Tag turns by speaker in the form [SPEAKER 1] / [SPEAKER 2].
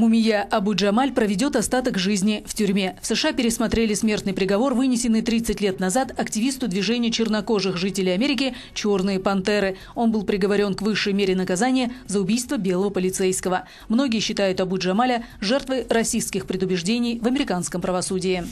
[SPEAKER 1] Мумия Джамаль проведет остаток жизни в тюрьме. В США пересмотрели смертный приговор, вынесенный 30 лет назад активисту движения чернокожих жителей Америки «Черные пантеры». Он был приговорен к высшей мере наказания за убийство белого полицейского. Многие считают Абу Абуджамаля жертвой расистских предубеждений в американском правосудии.